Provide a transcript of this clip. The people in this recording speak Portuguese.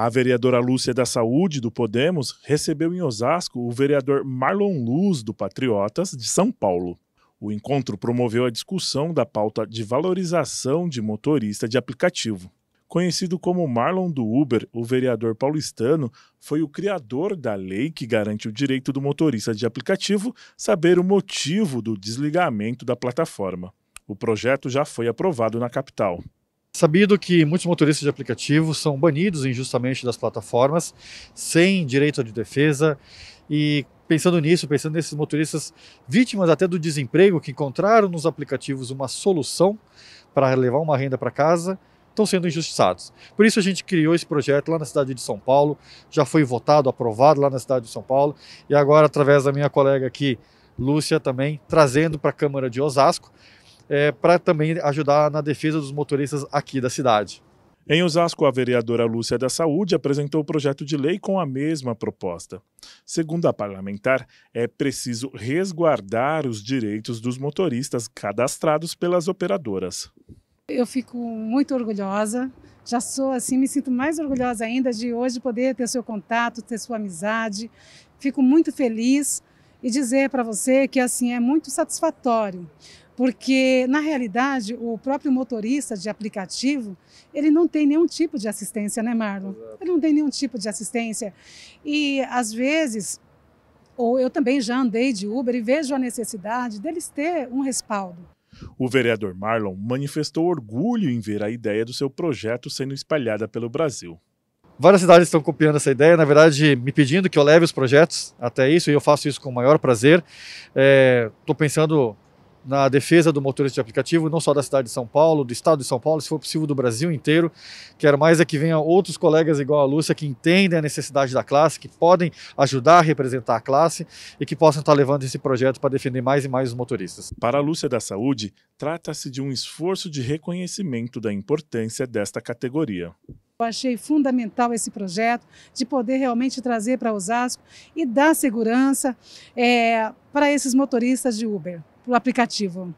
A vereadora Lúcia da Saúde, do Podemos, recebeu em Osasco o vereador Marlon Luz, do Patriotas, de São Paulo. O encontro promoveu a discussão da pauta de valorização de motorista de aplicativo. Conhecido como Marlon do Uber, o vereador paulistano foi o criador da lei que garante o direito do motorista de aplicativo saber o motivo do desligamento da plataforma. O projeto já foi aprovado na capital. Sabido que muitos motoristas de aplicativo são banidos injustamente das plataformas, sem direito de defesa, e pensando nisso, pensando nesses motoristas vítimas até do desemprego, que encontraram nos aplicativos uma solução para levar uma renda para casa, estão sendo injustiçados. Por isso a gente criou esse projeto lá na cidade de São Paulo, já foi votado, aprovado lá na cidade de São Paulo, e agora através da minha colega aqui, Lúcia, também trazendo para a Câmara de Osasco, é, para também ajudar na defesa dos motoristas aqui da cidade. Em Osasco, a vereadora Lúcia da Saúde apresentou o projeto de lei com a mesma proposta. Segundo a parlamentar, é preciso resguardar os direitos dos motoristas cadastrados pelas operadoras. Eu fico muito orgulhosa, já sou assim, me sinto mais orgulhosa ainda de hoje poder ter seu contato, ter sua amizade. Fico muito feliz e dizer para você que assim é muito satisfatório, porque na realidade o próprio motorista de aplicativo ele não tem nenhum tipo de assistência, né, Marlon? Ele não tem nenhum tipo de assistência e às vezes ou eu também já andei de Uber e vejo a necessidade deles ter um respaldo. O vereador Marlon manifestou orgulho em ver a ideia do seu projeto sendo espalhada pelo Brasil. Várias cidades estão copiando essa ideia, na verdade, me pedindo que eu leve os projetos até isso, e eu faço isso com o maior prazer. Estou é, pensando na defesa do motorista de aplicativo, não só da cidade de São Paulo, do estado de São Paulo, se for possível do Brasil inteiro. Quero mais é que venham outros colegas igual a Lúcia que entendem a necessidade da classe, que podem ajudar a representar a classe e que possam estar levando esse projeto para defender mais e mais os motoristas. Para a Lúcia da Saúde, trata-se de um esforço de reconhecimento da importância desta categoria. Eu achei fundamental esse projeto de poder realmente trazer para Osasco e dar segurança é, para esses motoristas de Uber, para o aplicativo.